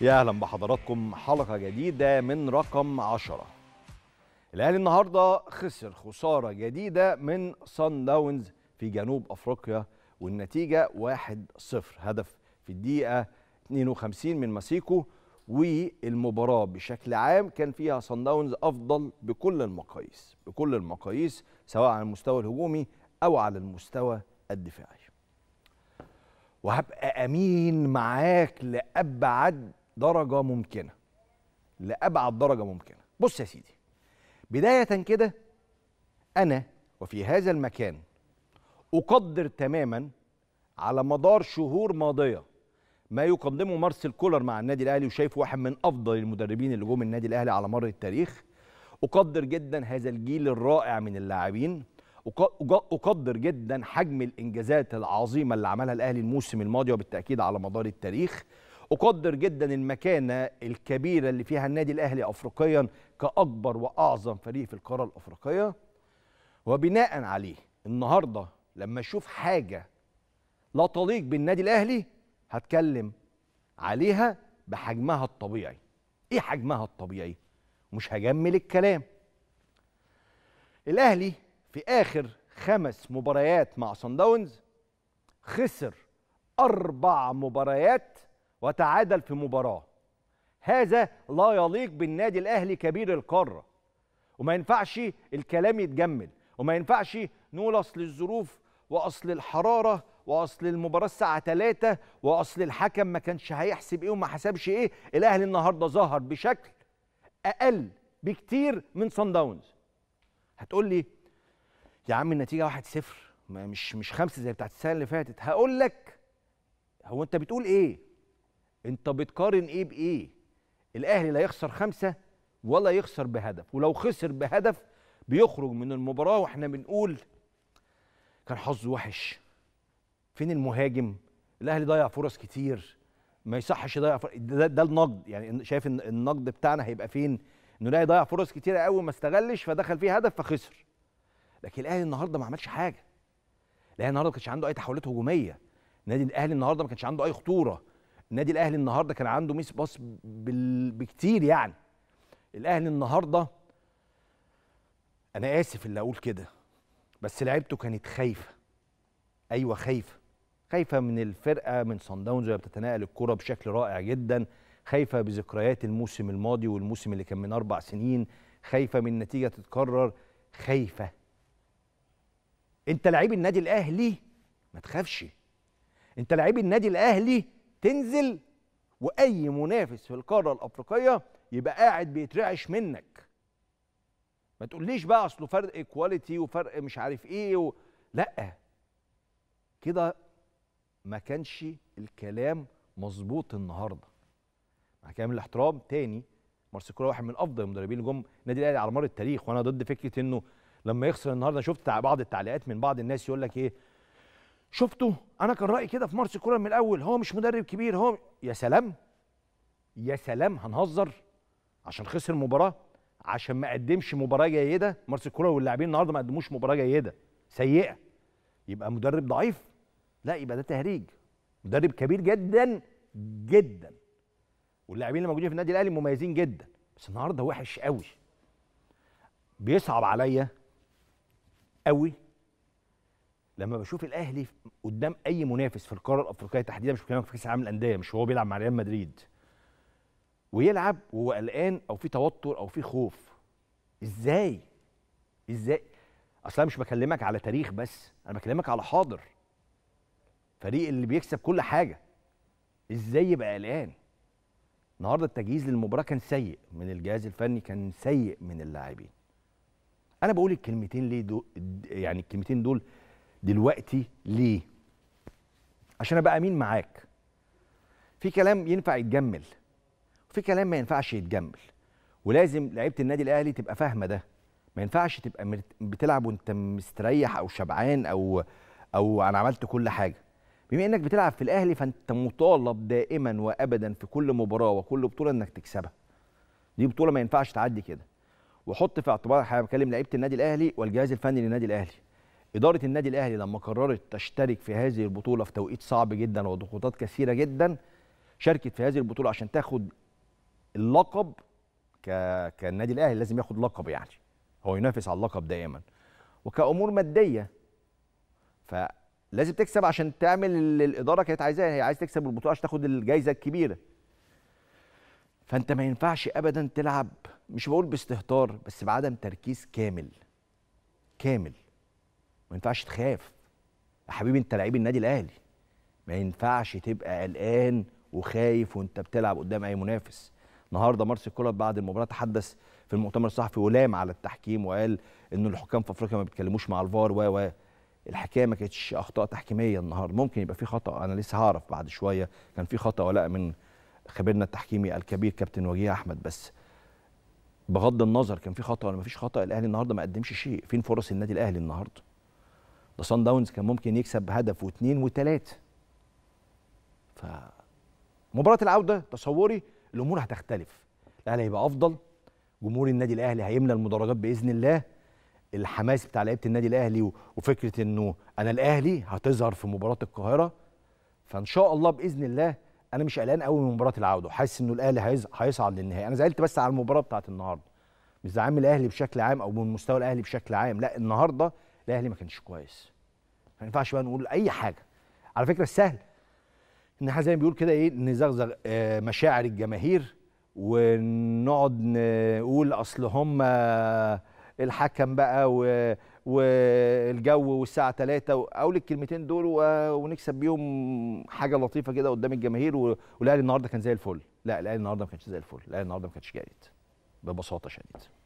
يا اهلا بحضراتكم حلقه جديده من رقم 10 الاهلي النهارده خسر خساره جديده من صن داونز في جنوب افريقيا والنتيجه 1-0 هدف في الدقيقه 52 من ماسيكو والمباراه بشكل عام كان فيها صن داونز افضل بكل المقاييس بكل المقاييس سواء على المستوى الهجومي او على المستوى الدفاعي وهبقى امين معاك لابعد درجه ممكنه لابعد درجه ممكنه بص يا سيدي بدايه كده انا وفي هذا المكان اقدر تماما على مدار شهور ماضيه ما يقدمه مارسيل كولر مع النادي الاهلي وشايفه واحد من افضل المدربين اللي جم النادي الاهلي على مر التاريخ اقدر جدا هذا الجيل الرائع من اللاعبين اقدر جدا حجم الانجازات العظيمه اللي عملها الاهلي الموسم الماضي وبالتاكيد على مدار التاريخ أقدر جدا المكانة الكبيرة اللي فيها النادي الأهلي أفريقيا كأكبر وأعظم فريق في القارة الأفريقية وبناء عليه النهاردة لما أشوف حاجة لا تليق بالنادي الأهلي هتكلم عليها بحجمها الطبيعي إيه حجمها الطبيعي؟ مش هجمل الكلام الأهلي في آخر خمس مباريات مع صن داونز خسر أربع مباريات وتعادل في مباراه هذا لا يليق بالنادي الاهلي كبير القاره وما ينفعش الكلام يتجمل وما ينفعش نقول اصل الظروف واصل الحراره واصل المباراه الساعه 3 واصل الحكم ما كانش هيحسب ايه وما حسبش ايه الاهلي النهارده ظهر بشكل اقل بكتير من صن داونز هتقول لي يا عم النتيجه 1-0 مش مش خمسه زي بتاعت السنه اللي فاتت هقول لك هو انت بتقول ايه انت بتقارن ايه بايه الاهلي لا يخسر خمسه ولا يخسر بهدف ولو خسر بهدف بيخرج من المباراه واحنا بنقول كان حظه وحش فين المهاجم الاهلي ضيع فرص كتير ما يصحش يضيع ده, ده النقد يعني شايف ان النقد بتاعنا هيبقى فين انه الاهلي ضيع فرص كتير قوي ما استغلش فدخل فيه هدف فخسر لكن الاهلي النهارده ما عملش حاجه الاهلي النهارده ما كانش عنده اي تحولات هجوميه نادي الاهلي النهارده ما كانش عنده اي خطوره النادي الاهلي النهارده كان عنده ميس باص بكتير يعني الاهلي النهارده انا اسف اللي اقول كده بس لعيبته كانت خايفه ايوه خايفه خايفه من الفرقه من صن داونز وهي بتتناقل الكره بشكل رائع جدا خايفه بذكريات الموسم الماضي والموسم اللي كان من اربع سنين خايفه من نتيجه تتكرر خايفه انت لعيب النادي الاهلي ما تخافش انت لعيب النادي الاهلي تنزل واي منافس في القاره الافريقيه يبقى قاعد بيترعش منك ما تقوليش بقى اصله فرق كواليتي وفرق مش عارف ايه و... لا كده ما كانش الكلام مظبوط النهارده مع كامل الاحترام تاني مارسيل كولر واحد من افضل المدربين اللي جم النادي الاهلي على مر التاريخ وانا ضد فكره انه لما يخسر النهارده شفت بعض التعليقات من بعض الناس يقول لك ايه شفتوا انا كان رايي كده في مارس كولر من الاول هو مش مدرب كبير هو يا سلام يا سلام هنهزر عشان خسر مباراه عشان ما قدمش مباراه جيده مارس كولر واللاعبين النهارده ما قدموش مباراه جيده سيئه يبقى مدرب ضعيف لا يبقى ده تهريج مدرب كبير جدا جدا واللاعبين اللي موجودين في النادي الاهلي مميزين جدا بس النهارده وحش قوي بيصعب عليا قوي لما بشوف الاهلي قدام اي منافس في القاره الافريقيه تحديدا مش بكلمك في كاس العالم الانديه مش هو بيلعب مع ريال مدريد ويلعب وهو قلقان او في توتر او في خوف ازاي ازاي اصل انا مش بكلمك على تاريخ بس انا بكلمك على حاضر فريق اللي بيكسب كل حاجه ازاي يبقى قلقان النهارده التجهيز للمباراه كان سيء من الجهاز الفني كان سيء من اللاعبين انا بقول الكلمتين ليه دول يعني الكلمتين دول دلوقتي ليه عشان ابقى امين معاك في كلام ينفع يتجمل وفي كلام ما ينفعش يتجمل ولازم لعيبه النادي الاهلي تبقى فاهمه ده ما ينفعش تبقى بتلعب وانت مستريح او شبعان او او انا عملت كل حاجه بما انك بتلعب في الاهلي فانت مطالب دائما وابدا في كل مباراه وكل بطوله انك تكسبها دي بطوله ما ينفعش تعدي كده وحط في اعتبارك انا بكلم لعيبه النادي الاهلي والجهاز الفني للنادي الاهلي اداره النادي الاهلي لما قررت تشترك في هذه البطوله في توقيت صعب جدا وضغوطات كثيره جدا شاركت في هذه البطوله عشان تاخد اللقب ك... كالنادي الاهلي لازم ياخد لقب يعني هو ينافس على اللقب دائما وكامور ماديه فلازم تكسب عشان تعمل اللي الاداره كانت عايزاه هي عايز تكسب البطوله عشان تاخد الجائزه الكبيره فانت ما ينفعش ابدا تلعب مش بقول باستهتار بس بعدم تركيز كامل كامل ما ينفعش تخاف يا حبيبي انت لعيب النادي الاهلي ما ينفعش تبقى قلقان وخايف وانت بتلعب قدام اي منافس النهارده مارسيل كولر بعد المباراه تحدث في المؤتمر الصحفي ولام على التحكيم وقال ان الحكام في افريقيا ما بيتكلموش مع الفار و و الحكايه ما كانتش اخطاء تحكيميه النهارده ممكن يبقى في خطا انا لسه هعرف بعد شويه كان في خطا ولا من خبيرنا التحكيمي الكبير كابتن وجيه احمد بس بغض النظر كان في خطا ولا ما فيش خطا الاهلي النهارده ما قدمش شيء فين فرص النادي الاهلي النهارده ده صن داونز كان ممكن يكسب بهدف واثنين وثلاثه ف مباراه العوده تصوري الامور هتختلف الاهلي هيبقى افضل جمهور النادي الاهلي هيملى المدرجات باذن الله الحماس بتاع لعيبه النادي الاهلي وفكره انه انا الاهلي هتظهر في مباراه القاهره فان شاء الله باذن الله انا مش قلقان قوي من مباراه العوده وحاسس انه الاهلي هيصعد للنهائي انا زعلت بس على المباراه بتاعت النهارده مش زعلان من الاهلي بشكل عام او من مستوى الاهلي بشكل عام لا النهارده الاهلي ما كانش كويس ما ينفعش بقى نقول اي حاجه على فكره السهل ان احنا زي ما بيقول كده ايه نزغزغ آه، مشاعر الجماهير ونقعد نقول اصل هم الحكم بقى و والجو والساعه 3 اقول الكلمتين دول ونكسب بيهم حاجه لطيفه كده قدام الجماهير والاهلي النهارده كان زي الفل لا الاهلي النهارده ما كانش زي الفل الاهلي النهارده ما كانش جيد ببساطه شديده